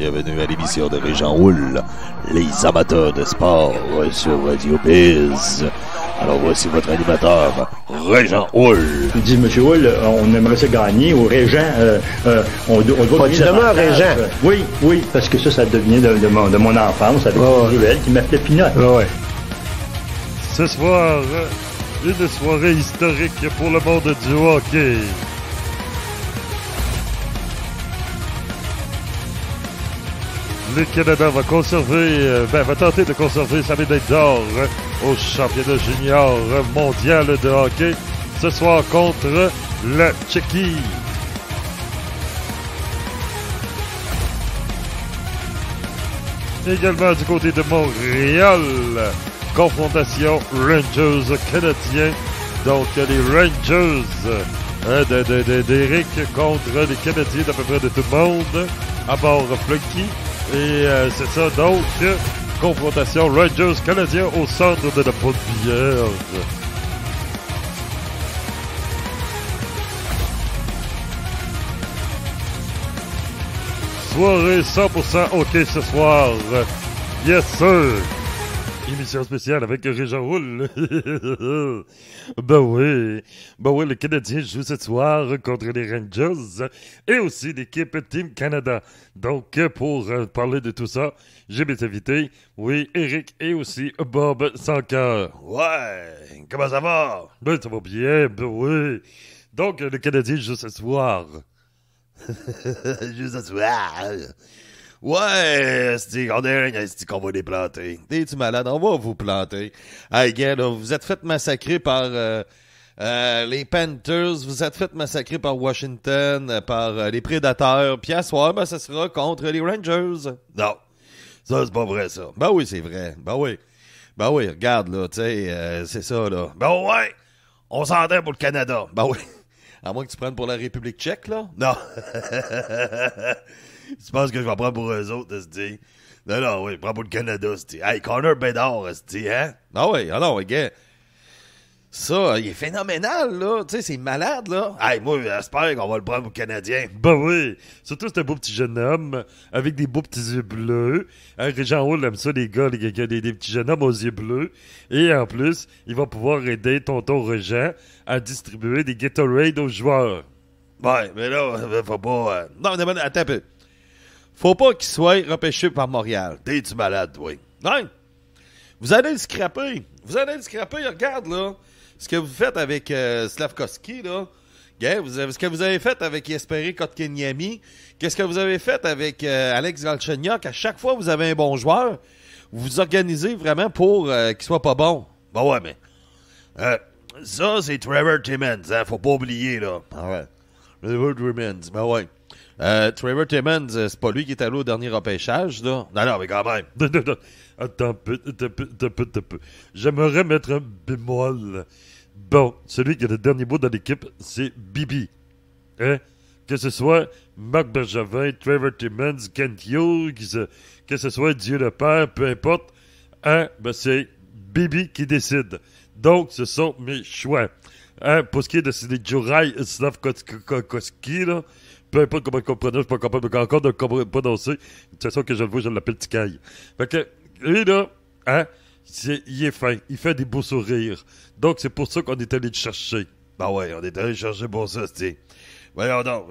Bienvenue à l'émission de Régent Hull, les amateurs de sport sur Radio Biz. Alors voici votre animateur, Régent Hull. dis, Monsieur Hull, on aimerait se gagner au Régent. Euh, euh on, on Régent. Euh, oui, oui, parce que ça, ça devient de, de, mon, enfance ça devient une qui m'appelait Pinot. Oh, ouais. Ce soir, euh, une soirée historique pour le monde du hockey. Le Canada va conserver, euh, ben, va tenter de conserver sa médaille d'or au championnat junior mondial de hockey ce soir contre la Tchéquie. Également du côté de Montréal, confrontation Rangers canadiens. Donc les Rangers hein, contre les Canadiens d'à peu près de tout le monde, à bord Flunky. Et euh, c'est ça, donc, confrontation Rangers-Canadien au centre de la de bière! Soirée 100% OK ce soir. Yes, sir émission spéciale avec Réjean Hull. ben oui, ben oui, le Canadien joue ce soir contre les Rangers et aussi l'équipe Team Canada. Donc, pour euh, parler de tout ça, j'ai mes invités, oui, Eric et aussi Bob Sanker. Ouais, comment ça va? Ben, ça va bien, ben oui. Donc, le Canadien joue ce soir. joue ce soir. Ouais, c'est dit qu'on va les planter. T'es-tu malade? On va vous planter. Hey, gars, là, vous êtes fait massacrer par euh, euh, les Panthers, vous êtes fait massacrer par Washington, euh, par les Prédateurs, puis à soir, ben, ça sera contre les Rangers. Non. Ça, c'est pas vrai, ça. Ben oui, c'est vrai. Ben oui. Ben oui, regarde, là, tu sais, c'est ça, là. Ben ouais! On s'entend pour le Canada. Ben oui. À moins que tu prennes pour la République tchèque, là. Non. tu penses que je vais prendre pour eux autres, se dire. Non, non, oui, je prends pour le Canada, c'est dire. Hey, Connor Bedard, se hein? Non, ah oui, ah non, Ça, il est phénoménal, là. Tu sais, c'est malade, là. Hey, moi, j'espère qu'on va le prendre au Canadien. Ben oui. Surtout, c'est un beau petit jeune homme avec des beaux petits yeux bleus. Hein, Hall aime ça, les gars, les, gars des, des, petits jeunes hommes aux yeux bleus. Et en plus, il va pouvoir aider Tonton Regent à distribuer des Gatorade aux joueurs. Ouais, mais là, faut pas. Euh, non, mais attends un peu. Faut pas qu'il soit repêché par Montréal. T'es du malade, oui. Non! Vous allez le scraper. Vous allez le scraper. Regarde, là, ce que vous faites avec euh, Slavkovski, là. ce que vous avez fait avec Esperi Kotkeniemi. qu'est-ce que vous avez fait avec euh, Alex Galchenyuk, à chaque fois vous avez un bon joueur, vous vous organisez vraiment pour euh, qu'il soit pas bon. Ben ouais, mais... Euh, ça, c'est Trevor Timmons, hein, faut pas oublier, là. Ah Trevor Timmons, ben ouais. Euh, Trevor Timmons, euh, c'est pas lui qui est allé au dernier repêchage, là. Non, non, mais quand même. Attends, J'aimerais mettre un bémol. Bon, celui qui a le dernier mot dans l'équipe, c'est Bibi. Hein? Que ce soit Marc Bergevin, Trevor Timmons, Kent Hughes, que ce soit Dieu le Père, peu importe, hein? ben c'est Bibi qui décide. Donc, ce sont mes choix. Hein, pour ce qui est de ces Juraj Slav là, peu importe comment le prononce, je suis pas capable encore de le prononcer. De toute façon, que je le vois, je l'appelle Tikaï. Fait que, lui, là, hein, il est fin. Il fait des beaux sourires. Donc, c'est pour ça qu'on est allé le chercher. Ben ouais, on est allé chercher pour ça, c'est. Voyons donc,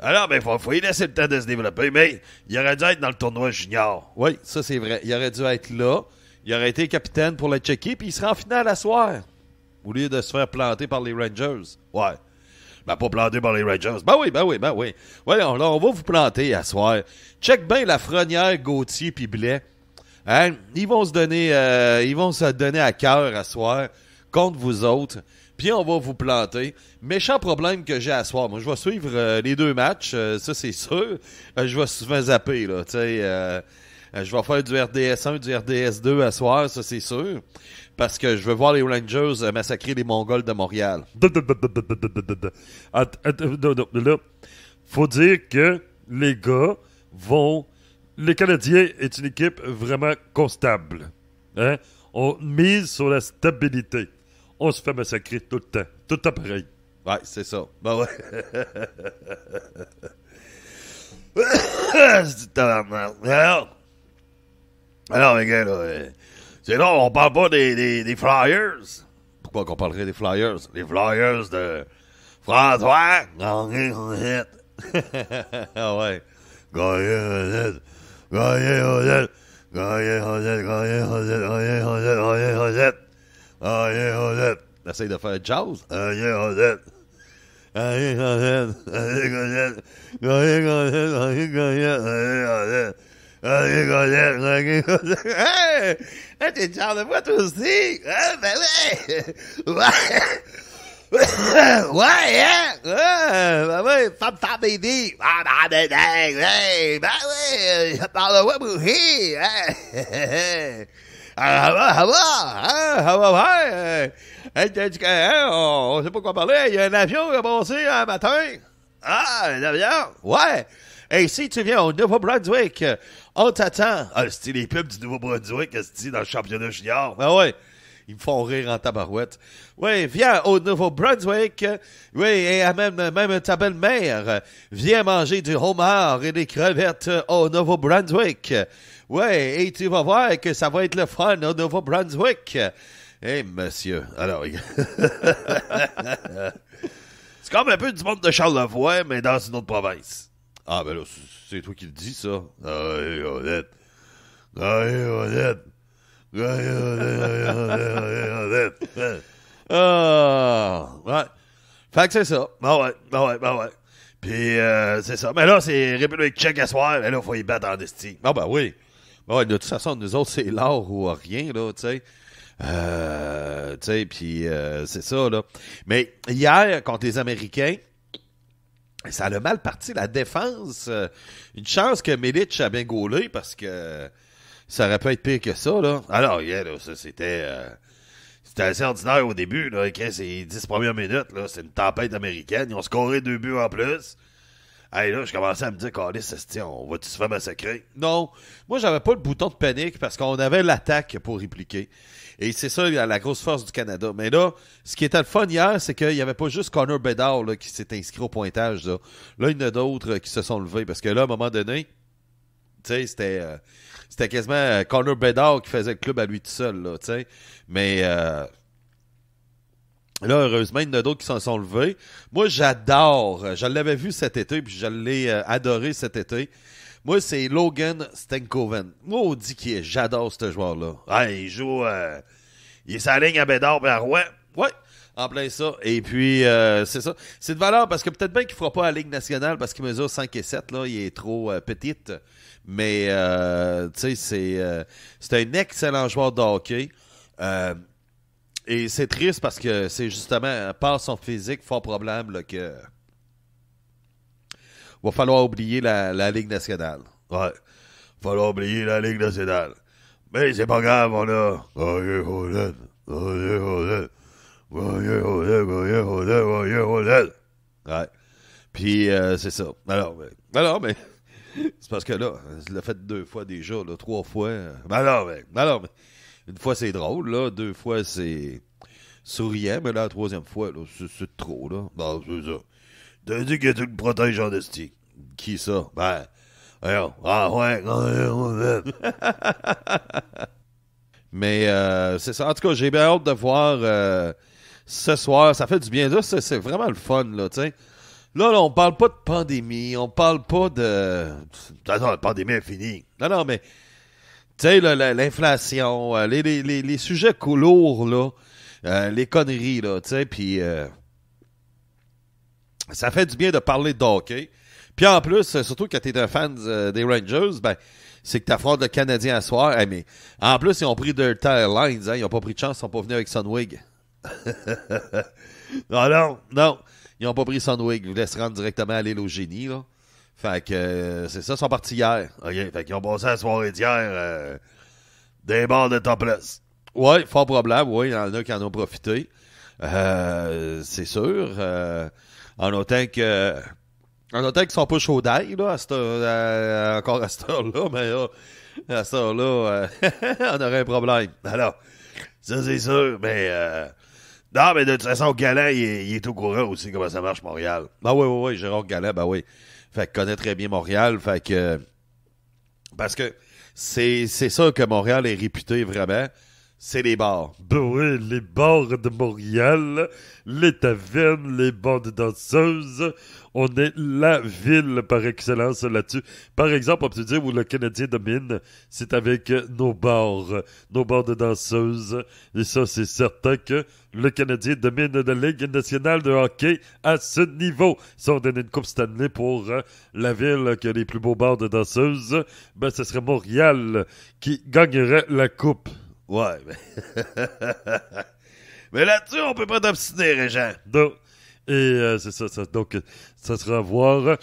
Alors, ben, faut, faut y laisser le temps de se développer, mais il aurait dû être dans le tournoi junior. Oui, ça, c'est vrai. Il aurait dû être là. Il aurait été capitaine pour le checker, puis il sera en finale à soir au lieu de se faire planter par les Rangers. Ouais. Ben, pas planter par les Rangers. Ben oui, ben oui, ben oui. Voyons, là, on va vous planter à soir. Check bien la fronnière, Gauthier puis Blais. Hein? Ils vont se donner, euh, ils vont se donner à cœur à soir contre vous autres. Puis on va vous planter. Méchant problème que j'ai à soir. Moi, je vais suivre euh, les deux matchs, euh, ça c'est sûr. je vais souvent zapper, là, tu sais euh, je vais faire du RDS1, du RDS2 à soir, ça c'est sûr. Parce que je veux voir les Rangers euh, massacrer les Mongols de Montréal. Faut dire que les gars vont. Les Canadiens est une équipe vraiment constable. Hein. On mise sur la stabilité. On se fait massacrer tout le temps. Tout à pareil. Ouais, c'est ça. Ben ouais. c'est hein? Alors, c'est on parle pas des, Flyers. Pourquoi qu'on parlerait des Flyers? Les Flyers de François ah ouais. de faire Oye, oye, oye, este chavo de Puerto sí, bebé. Why, yeah, bebé, phạm phạm đi đi, bà bà đi đi, bebé, bà là quá bự hi, Alô, alô, alô, alô, Gente, que é, on sait pas quoi parler, il y a un avion qui a passé un matin. Ah, un avion, ouais. Hey, si tu viens au Nouveau-Brunswick, euh, on t'attend. Ah, c'est les pubs du Nouveau-Brunswick, c'est dans le championnat junior. Ben ouais. Ils me font rire en tabarouette. Oui, viens au Nouveau-Brunswick. Euh, oui, et même, même ta belle-mère. Euh, viens manger du homard et des crevettes au Nouveau-Brunswick. Oui, et tu vas voir que ça va être le fun au Nouveau-Brunswick. Eh, monsieur. Alors, c'est comme un peu du monde de Charlevoix, mais dans une autre province. Ah, ben là, c'est toi qui le dis, ça. honnête. Marionnette. honnête. Ah, ouais. Fait que c'est ça. Ben ouais, ben ouais, ben ouais. Puis, euh, c'est ça. Mais là, c'est République tchèque à soir. Mais là, faut y battre en destin. Ah, ben oui. Ben ouais, de toute façon, nous autres, c'est l'or ou rien, là, tu sais. Euh, tu sais, puis euh, c'est ça, là. Mais hier, contre les Américains, ça a mal parti la défense. Euh, une chance que Milic a bien gaulé parce que ça aurait pu être pire que ça. Là. Alors, yeah, ça c'était. Euh, c'était assez ordinaire au début, là, ces 10 premières minutes, là, c'est une tempête américaine. Ils ont scoré deux buts en plus. Hey, là, je commençais à me dire, on va-tu se faire massacrer? Non. Moi, j'avais pas le bouton de panique parce qu'on avait l'attaque pour répliquer. Et c'est ça la grosse force du Canada. Mais là, ce qui était le fun hier, c'est qu'il n'y avait pas juste Connor Bedard qui s'est inscrit au pointage. Là, il y en a d'autres euh, qui se sont levés parce que là, à un moment donné, euh, c'était quasiment euh, Connor Bedard qui faisait le club à lui tout seul. Là, Mais. Là, heureusement, il y en a d'autres qui s'en sont levés. Moi, j'adore. Je l'avais vu cet été, puis je l'ai adoré cet été. Moi, c'est Logan Stenkoven. dit qui est. J'adore ce joueur-là. il joue. Euh, il est sa ligne à Bédard et à Ouais. En plein ça. Et puis, euh, c'est ça. C'est de valeur parce que peut-être bien qu'il ne fera pas la Ligue nationale parce qu'il mesure 5 et 7. Là. Il est trop euh, petite. Mais, tu sais, c'est, c'est un excellent joueur de hockey. et c'est triste parce que c'est justement, par son physique, fort problème que va falloir oublier la, Ligue nationale. Ouais. Va falloir oublier la Ligue nationale. Mais c'est pas grave, on a. Ouais. Puis, euh, c'est ça. Alors, mais. Alors, mais. C'est parce que là, je l'ai fait deux fois déjà, trois fois. Ben mais alors, ben mais. Une fois, c'est drôle, là. Deux fois, c'est souriant, mais là, la troisième fois, c'est trop, là. Bon, c'est ça. T'as dit que tu me protèges en esti. Qui ça? Ben, ah ouais, Mais euh, c'est ça. En tout cas, j'ai bien hâte de voir euh, ce soir. Ça fait du bien. Là, c'est vraiment le fun, là, tu sais. Là, on parle pas de pandémie, on parle pas de. Non, la pandémie est finie. Non, non, mais. Tu sais, l'inflation, euh, les, sujets lourds, là, les conneries, là, tu sais, puis. ça fait du bien de parler de puis en plus, euh, surtout quand t'es un fan euh, des Rangers, ben, c'est que froid le Canadien à soir. Eh, mais en plus, ils ont pris tire-lines, hein, ils ont pas pris de chance, ils sont pas venus avec Sunwig. non, non, non. Ils n'ont pas pris Sunwig. Ils vous se rendre directement à l'île au génie, là. Fait que euh, c'est ça, ils sont partis hier. OK, fait qu'ils ont passé la soirée d'hier des bars de topless. Oui, fort problème, oui, il y en a qui en ont profité. Euh, c'est sûr. en autant que en autant qu'ils sont pas chauds d'ail, là, à cette, euh, encore à cette heure-là, mais là, à cette heure-là, euh, on aurait un problème. Alors, ça c'est sûr, mais... Euh, non, mais de toute façon, Galland, il, est au courant aussi comment ça marche Montréal. Ben oui, oui, oui, Gérard Galland, ben oui. Fait qu'il connaît très bien Montréal, fait que... Parce que c'est ça que Montréal est réputé vraiment c'est les bars. Ben les bars de Montréal, les tavernes, les bandes danseuses. On est la ville par excellence là-dessus. Par exemple, on peut dire où le Canadien domine, c'est avec nos bars, nos bars de danseuses. Et ça, c'est certain que le Canadien domine la Ligue nationale de hockey à ce niveau. Si on donnait une coupe année pour euh, la ville qui a les plus beaux bars de danseuses, ben ce serait Montréal qui gagnerait la coupe. Ouais, mais. mais là-dessus, on peut pas t'obstiner, Réjean. Donc, et euh, c'est ça, Donc, ça sera à voir.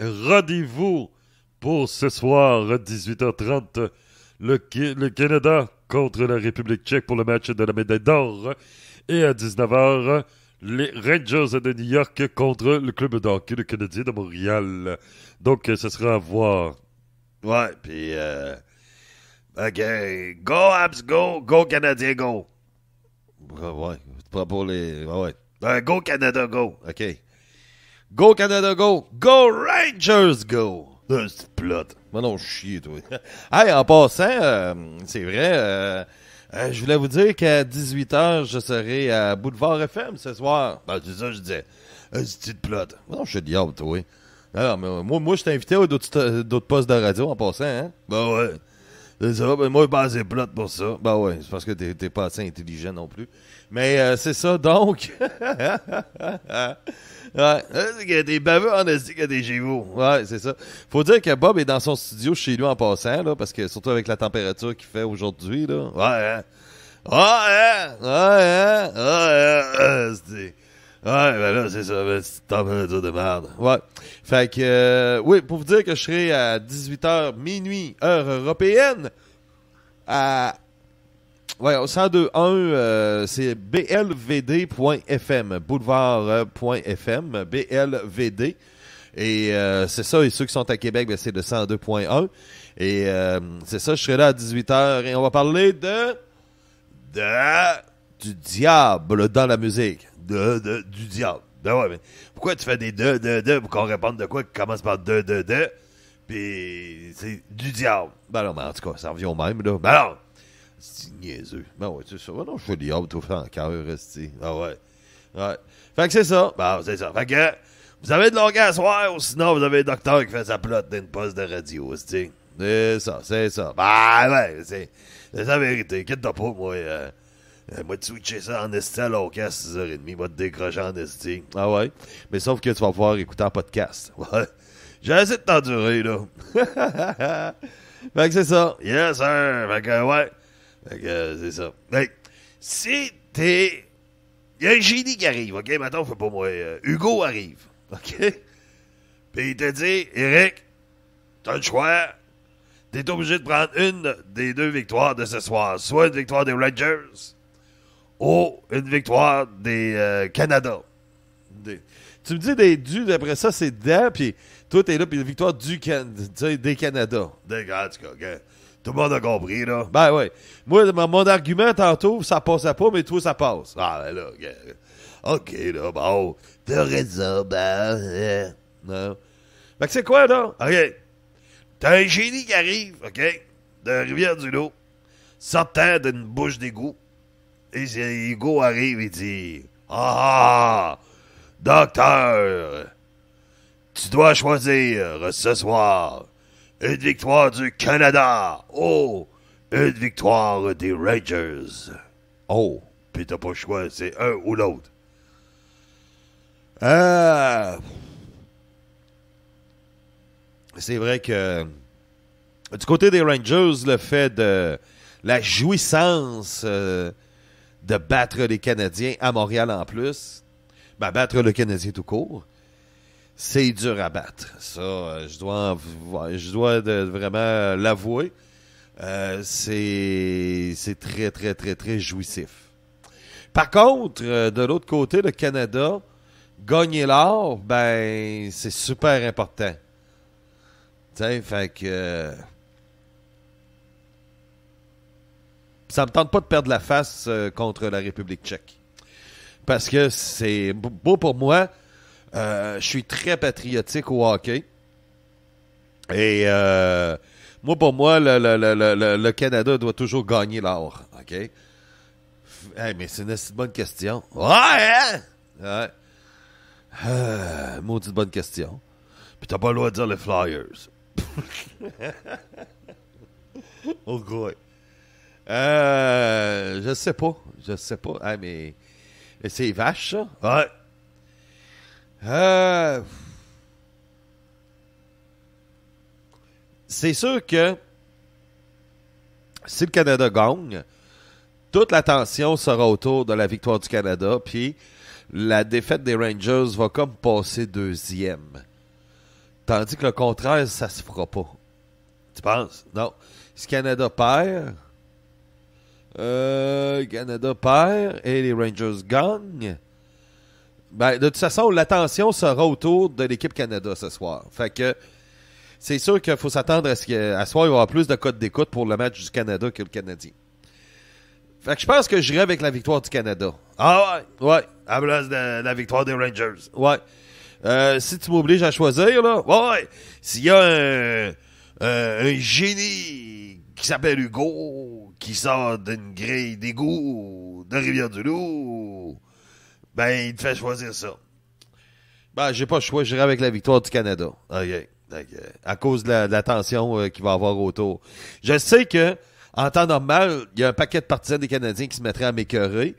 Rendez-vous pour ce soir, 18h30, le, le Canada contre la République tchèque pour le match de la médaille d'or. Et à 19h, les Rangers de New York contre le club de hockey, le Canadien de Montréal. Donc, ce sera à voir. Ouais, puis euh, OK. Go, Abs, go. Go, Canadien, go. Ouais. Pas pour les. Ouais. go, Canada, go. OK. Go, Canada, go. Go, Rangers, go. C'est plot. Moi non, chier, toi. hey, en passant, euh, c'est vrai, euh, euh, je voulais vous dire qu'à 18h, je serai à Boulevard FM ce soir. Ben, c'est ça, je disais. petite plot. Moi non, je suis diable, toi. Alors, mais, moi, moi je invité à d'autres postes de radio en passant, hein? Ben ouais ça, moi, je ben, suis plate pour ça. Ben ouais, c'est parce que t'es, pas assez intelligent non plus. Mais euh, c'est ça, donc. ouais, il y a des baveux en Asie qu'il y a des gévaux. Ouais, c'est ça. Faut dire que Bob est dans son studio chez lui en passant, là, parce que surtout avec la température qu'il fait aujourd'hui, là. Ouais, hein. Ouais, hein. Ouais, hein. Ouais, Ouais, hein. euh, ben là, c'est ça, c'est ben, un de merde. Ouais. Fait que, euh, oui, pour vous dire que je serai à 18h minuit, heure européenne, à. Ouais, au 102.1, c'est blvd.fm, boulevard.fm, blvd. Et euh, c'est ça, et ceux qui sont à Québec, ben, c'est le 102.1. Et euh, c'est ça, je serai là à 18h et on va parler de. de. du diable dans la musique de, de, du diable. Ben ouais, mais pourquoi tu fais des de, de, de pour qu'on réponde de quoi qui commence par de, de, de, puis c'est du diable. Ben non, mais en tout cas, ça revient au même, là. Ben non! C'est niaiseux. Ben ouais, tu ça. Ben non, je fais diable, tout fait en cœur, Ah ben ouais. Ouais. Fait que c'est ça. Ben, c'est ça. Fait que vous avez de l'orgasme à soir, ou sinon vous avez le docteur qui fait sa plotte d'une poste de radio, c'est ça, c'est ça. Ben ouais, c'est la vérité. Quitte-toi pas, moi. Euh, euh, moi, te switcher ça en esti à l'orchestre 6h30. Moi, te décrocher en esti. Ah ouais? Mais sauf que tu vas pouvoir écouter un podcast. Ouais. J'ai assez de t'endurer, là. fait que c'est ça. Yes, sir. Fait que, ouais. Fait que, euh, c'est ça. Hey, si t'es. Il y a un génie qui arrive, OK? Maintenant, fais pas moi. Euh, Hugo arrive, OK? Puis il te dit, Eric, t'as le choix. T'es obligé de prendre une des deux victoires de ce soir. Soit une victoire des Rangers, Oh, une victoire des euh, Canada. Tu me dis des du », d'après ça, c'est des, puis toi, t'es là, puis une victoire du can... des Canada. Des Tout le monde a compris, là. Ben oui. Moi, mon argument, tantôt, ça passait pas, mais toi, ça passe. Ah, ben là, OK, là, bon. T'as raison, ben... Euh, non. Fait que c'est quoi, là? OK. T'as un génie qui arrive, OK, de Rivière-du-Loup, sortant d'une bouche d'égout. Et Hugo arrive et dit ah, ah, ah, docteur, tu dois choisir ce soir une victoire du Canada ou oh, une victoire des Rangers. Oh, puis t'as pas le choix, c'est un ou l'autre. Ah! c'est vrai que du côté des Rangers, le fait de la jouissance. Euh, de battre les Canadiens à Montréal en plus. Ben, battre le Canadien tout court, c'est dur à battre. Ça, euh, je dois, je dois vraiment euh, l'avouer. Euh, c'est très, très, très, très jouissif. Par contre, de l'autre côté, le Canada, gagner l'or, ben, c'est super important. sais, fait que ça me tente pas de perdre la face euh, contre la République tchèque. Parce que c'est beau pour moi. Euh, je suis très patriotique au hockey. Et euh, moi, pour moi, le, Canada doit toujours gagner l'or. OK? mais c'est une bonne question. Ouais! Hein? maudite bonne question. Puis t'as pas le droit de dire les Flyers. oh, gros. Euh, je sais pas. Je sais pas. Ah, mais, c'est vache, ça. Ouais. Euh, c'est sûr que si le Canada gagne, toute l'attention sera autour de la victoire du Canada, puis la défaite des Rangers va comme passer deuxième. Tandis que le contraire, ça se fera pas. Tu penses? Non. Si le Canada perd, euh, Canada perd et les Rangers gagnent. Ben, de toute façon, l'attention sera autour de l'équipe Canada ce soir. Fait que c'est sûr qu'il faut s'attendre à ce qu'à soir, il y aura plus de codes d'écoute pour le match du Canada que le Canadien. Fait que je pense que j'irai avec la victoire du Canada. Ah ouais, ouais, à place de la victoire des Rangers. Ouais. Euh, si tu m'obliges à choisir, là, ouais, s'il y a un, euh, un génie qui s'appelle Hugo, qui sort d'une grille d'égout de Rivière-du-Loup, ben, il te fait choisir ça. Ben, j'ai pas le choix, j'irai avec la victoire du Canada. À cause de la, tension euh, qu'il va avoir autour. Je sais que, en temps normal, il y a un paquet de partisans des Canadiens qui se mettraient à m'écœurer.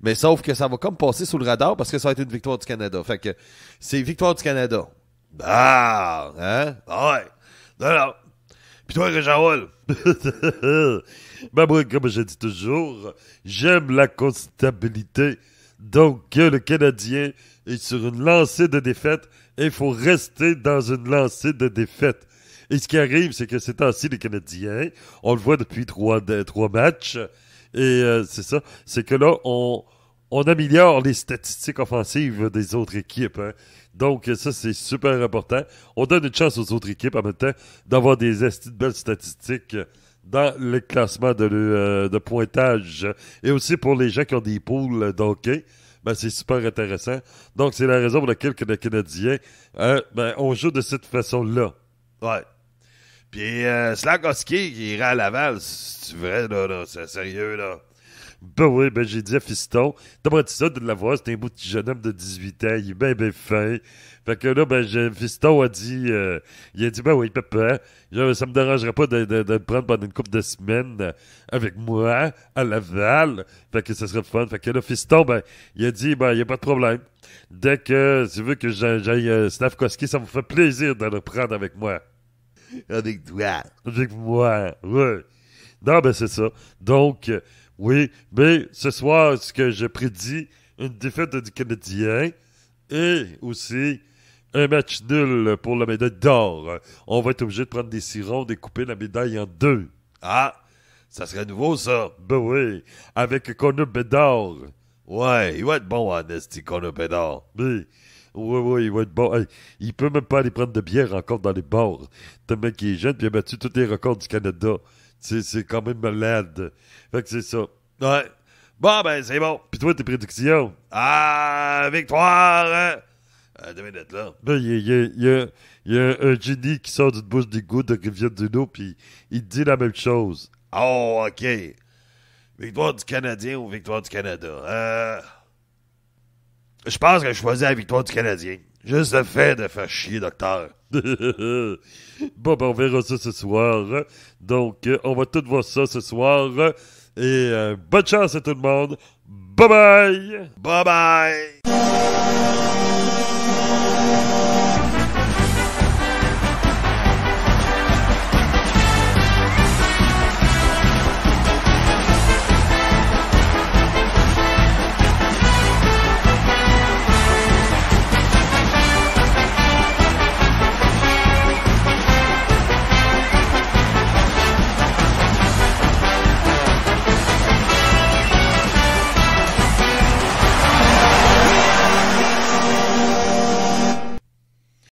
Mais sauf que ça va comme passer sous le radar parce que ça va être une victoire du Canada. Fait que c'est victoire du Canada. Ah! Hein? Ah ouais! Non, Puis toi, Mais bah, moi, comme je dis toujours, j'aime la constabilité. Donc, le Canadien est sur une lancée de défaite et il faut rester dans une lancée de défaite. Et ce qui arrive, c'est que c'est temps-ci, les Canadiens, on le voit depuis trois, trois matchs, et euh, c'est ça, c'est que là, on, améliore les statistiques offensives des autres équipes. Hein. Donc, ça, c'est super important. On donne une chance aux autres équipes en même temps d'avoir des belles statistiques dans le classement de, euh, de pointage. Et aussi pour les gens qui ont des poules euh, d'hockey, ben c'est super intéressant. Donc, c'est la raison pour laquelle les Canadiens, euh, ben, on joue de cette façon-là. Ouais. Puis, euh, Slagoski qui ira à Laval, c'est vrai, là, là c'est sérieux, là. Ben oui, ben j'ai dit à Fiston, t'as dit ça de l'avoir, c'était un beau petit jeune homme de 18 ans, il est bien, bien fin. Fait que là, ben, Fiston a dit, euh, il a dit, ben oui, papa, ça me dérangerait pas de, le prendre pendant une couple de semaines avec moi à Laval. Fait que ça serait fun. Fait que là, Fiston, ben, il a dit, ben, il n'y a pas de problème. Dès que tu veux que j'aille euh, Koski, ça me fait plaisir de le prendre avec moi. Avec toi. Avec moi, oui. Non, ben, c'est ça. Donc, oui, mais ce soir, ce que je prédis, une défaite du Canadien et aussi un match nul pour la médaille d'or. On va être obligé de prendre des sirons et couper la médaille en deux. Ah, ça serait nouveau ça. Ben oui, avec Connor Bédard. Ouais, il va être bon, hein, Anesti, Connor Bédard. oui, oui, il va être bon. Il il peut même pas aller prendre de bière encore dans les bars. même qu'il est jeune, puis il a battu tous les records du Canada. C'est quand même malade. Fait que c'est ça. Ouais. Bon, ben, c'est bon. Puis toi, tes prédictions. Ah, victoire! Hein? Ah, d'être deux là. Ben, il ben, y, y, y, a un génie qui sort d'une bouche des de vient du nous puis il dit la même chose. Oh, OK. Victoire du Canadien ou victoire du Canada? Euh... Je pense que je choisis la victoire du Canadien. Juste le fait de faire chier, docteur. bon, ben, on verra ça ce soir. Donc, euh, on va tout voir ça ce soir. Et euh, bonne chance à tout le monde. Bye bye! Bye bye!